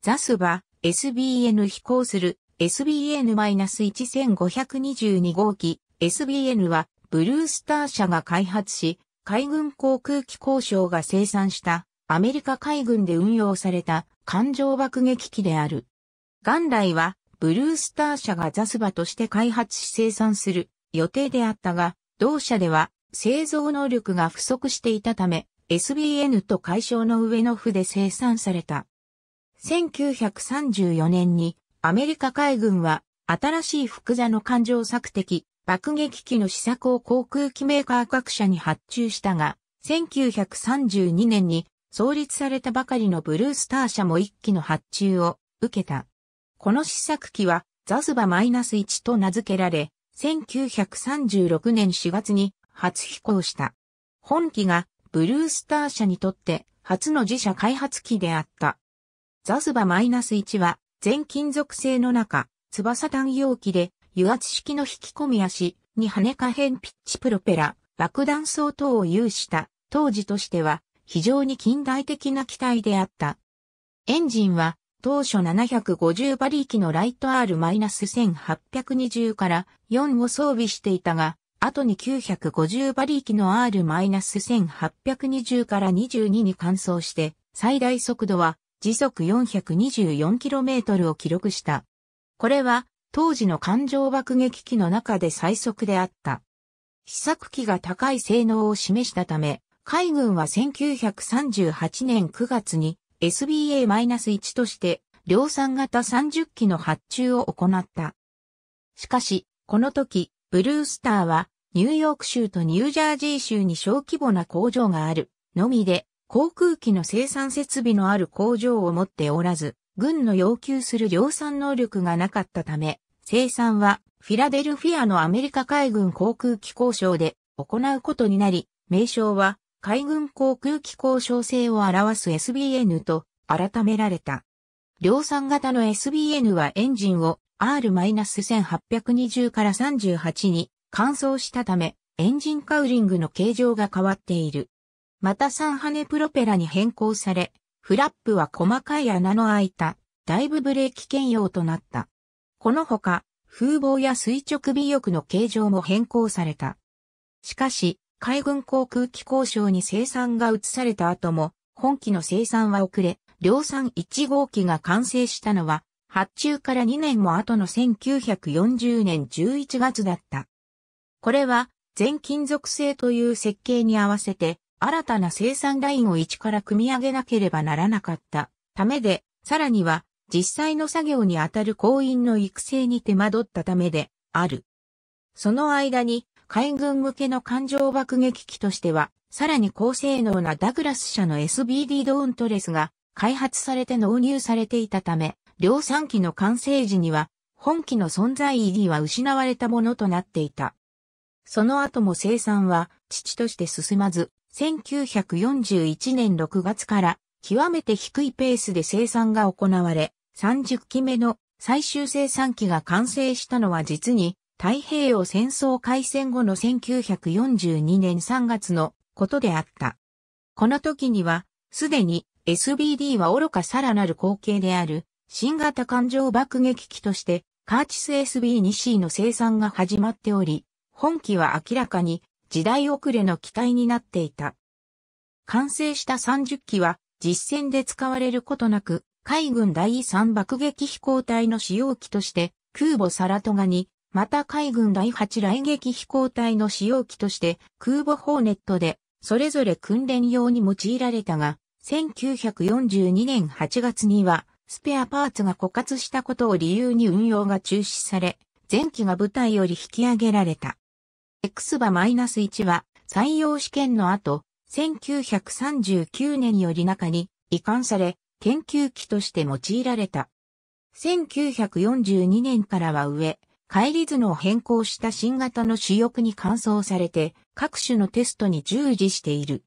ザスバ、SBN 飛行する SBN-1522 号機 SBN はブルースター社が開発し、海軍航空機工廠が生産したアメリカ海軍で運用された艦上爆撃機である。元来はブルースター社がザスバとして開発し生産する予定であったが、同社では製造能力が不足していたため、SBN と解消の上の符で生産された。1934年にアメリカ海軍は新しい複座の艦上作敵、爆撃機の試作を航空機メーカー各社に発注したが、1932年に創立されたばかりのブルースター社も一機の発注を受けた。この試作機はザスバ -1 と名付けられ、1936年4月に初飛行した。本機がブルースター社にとって初の自社開発機であった。ザスバ -1 は、全金属製の中、翼単容器で、油圧式の引き込み足に跳ね可変ピッチプロペラ、爆弾層等を有した、当時としては、非常に近代的な機体であった。エンジンは、当初750馬力のライト R-1820 から4を装備していたが、後に950馬力の R-1820 から22に換装して、最大速度は時速 424km を記録した。これは当時の艦上爆撃機の中で最速であった。試作機が高い性能を示したため、海軍は1938年9月に SBA-1 として量産型30機の発注を行った。しかし、この時、ブルースターはニューヨーク州とニュージャージー州に小規模な工場があるのみで航空機の生産設備のある工場を持っておらず、軍の要求する量産能力がなかったため、生産はフィラデルフィアのアメリカ海軍航空機交渉で行うことになり、名称は海軍航空機交渉製を表す SBN と改められた。量産型の SBN はエンジンを R-1820 から38に乾燥したため、エンジンカウリングの形状が変わっている。また三羽プロペラに変更され、フラップは細かい穴の開いた、だいぶブレーキ兼用となった。このほか、風防や垂直尾翼の形状も変更された。しかし、海軍航空機交渉に生産が移された後も、本機の生産は遅れ、量産1号機が完成したのは、発注から2年も後の1940年11月だった。これは、全金属製という設計に合わせて、新たな生産ラインを一から組み上げなければならなかったためで、さらには実際の作業にあたる行員の育成に手間取ったためである。その間に海軍向けの艦上爆撃機としては、さらに高性能なダグラス社の SBD ドーントレスが開発されて納入されていたため、量産機の完成時には、本機の存在意義は失われたものとなっていた。その後も生産は、父として進まず、1941年6月から極めて低いペースで生産が行われ、30期目の最終生産機が完成したのは実に太平洋戦争開戦後の1942年3月のことであった。この時には、すでに SBD は愚かさらなる光景である、新型艦上爆撃機として、カーチス SB2C の生産が始まっており、本機は明らかに時代遅れの機体になっていた。完成した30機は実戦で使われることなく、海軍第3爆撃飛行隊の使用機として空母サラトガに、また海軍第8雷撃飛行隊の使用機として空母ホーネットで、それぞれ訓練用に用いられたが、1942年8月には、スペアパーツが枯渇したことを理由に運用が中止され、前期が部隊より引き上げられた。X バ -1 は採用試験の後、1939年より中に移管され、研究機として用いられた。1942年からは上、帰り図の変更した新型の主翼に換装されて、各種のテストに従事している。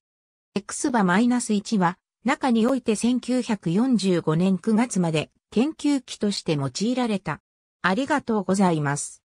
X バ -1 は、中において1945年9月まで研究機として用いられた。ありがとうございます。